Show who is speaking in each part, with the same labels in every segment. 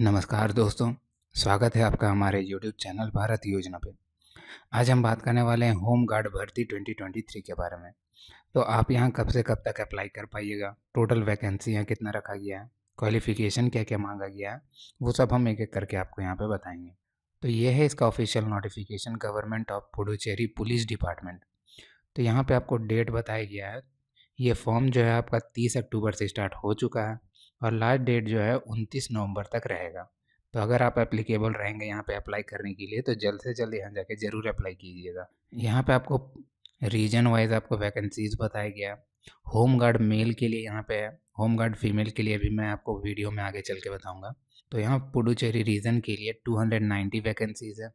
Speaker 1: नमस्कार दोस्तों स्वागत है आपका हमारे YouTube चैनल भारत योजना पे आज हम बात करने वाले हैं होम गार्ड भर्ती 2023 के बारे में तो आप यहाँ कब से कब तक अप्लाई कर पाइएगा टोटल वैकेंसी यहाँ कितना रखा गया है क्वालिफिकेशन क्या क्या मांगा गया है वो सब हम एक एक करके आपको यहाँ पे बताएंगे तो ये है इसका official notification government of Puducherry police department तो यहाँ पर आपको डेट बताया गया है ये फॉर्म जो है आपका तीस अक्टूबर से स्टार्ट हो चुका है और लास्ट डेट जो है उनतीस नवंबर तक रहेगा तो अगर आप एप्लीकेबल रहेंगे यहाँ पे अप्लाई करने के लिए तो जल्द से जल्द यहाँ जाके ज़रूर अप्लाई कीजिएगा यहाँ पे आपको रीजन वाइज आपको वैकेंसीज बताया गया होम गार्ड मेल के लिए यहाँ पे है होम गार्ड फीमेल के लिए भी मैं आपको वीडियो में आगे चल के बताऊँगा तो यहाँ पुडुचेरी रीजन के लिए 290 वैकेंसीज़ है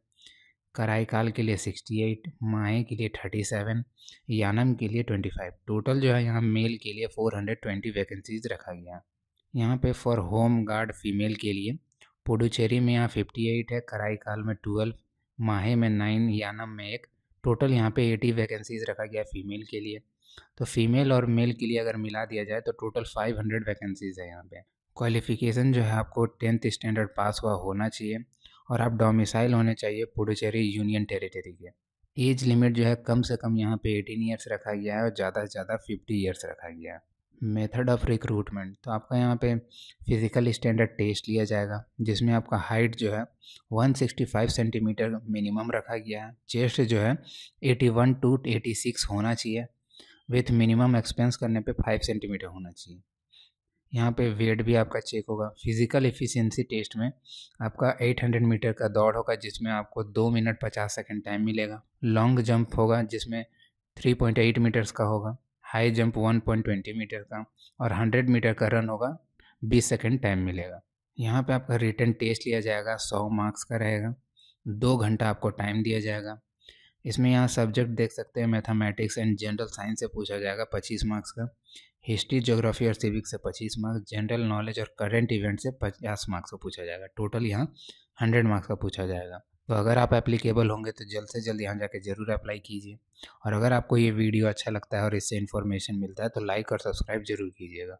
Speaker 1: कराईकाल के लिए 68 माए के लिए 37 यानम के लिए 25 टोटल जो है यहाँ मेल के लिए 420 वैकेंसीज रखा गया है यहाँ पे फॉर होम गार्ड फीमेल के लिए पुडुचेरी में यहाँ फिफ्टी एट है कराईकाल में ट्वेल्व माहे में नाइन यानम में एक टोटल यहाँ पे एटी वैकेंसीज रखा गया है फीमेल के लिए तो फीमेल और मेल के लिए अगर मिला दिया जाए तो टोटल फाइव हंड्रेड वैकेंसीज है यहाँ पे क्वालिफिकेशन जो है आपको टेंथ स्टैंडर्ड पास हुआ होना चाहिए और आप डोमिसाइल होने चाहिए पुडुचेरी यूनियन टेरीटरी के एज लिमिट जो है कम से कम यहाँ पे एटीन ईयर्स रखा गया है और ज़्यादा से ज़्यादा फिफ्टी ईयर्स रखा गया है मेथड ऑफ़ रिक्रूटमेंट तो आपका यहाँ पे फिज़िकल स्टैंडर्ड टेस्ट लिया जाएगा जिसमें आपका हाइट जो है 165 सेंटीमीटर मिनिमम रखा गया है चेस्ट जो है 81 टू एटी होना चाहिए विथ मिनिमम एक्सपेंस करने पे 5 सेंटीमीटर होना चाहिए यहाँ पे वेट भी आपका चेक होगा फिज़िकल इफिशेंसी टेस्ट में आपका 800 मीटर का दौड़ होगा जिसमें आपको दो मिनट पचास सेकेंड टाइम मिलेगा लॉन्ग जंप होगा जिसमें 3.8 मीटर्स का होगा हाई जंप 1.20 मीटर का और 100 मीटर का रन होगा 20 सेकंड टाइम मिलेगा यहाँ पे आपका रिटर्न टेस्ट लिया जाएगा 100 मार्क्स का रहेगा दो घंटा आपको टाइम दिया जाएगा इसमें यहाँ सब्जेक्ट देख सकते हैं मैथमेटिक्स एंड जनरल साइंस से पूछा जाएगा पच्चीस मार्क्स का हिस्ट्री ज्योग्राफी और सिविक्स से पच्चीस मार्क्स जनरल नॉलेज और करेंट इवेंट से पचास मार्क्स का पूछा जाएगा टोटल यहाँ हंड्रेड मार्क्स का पूछा जाएगा तो अगर आप एप्लीकेबल होंगे तो जल्द से जल्द यहाँ जाके ज़रूर अप्लाई कीजिए और अगर आपको ये वीडियो अच्छा लगता है और इससे इन्फॉर्मेशन मिलता है तो लाइक और सब्सक्राइब जरूर कीजिएगा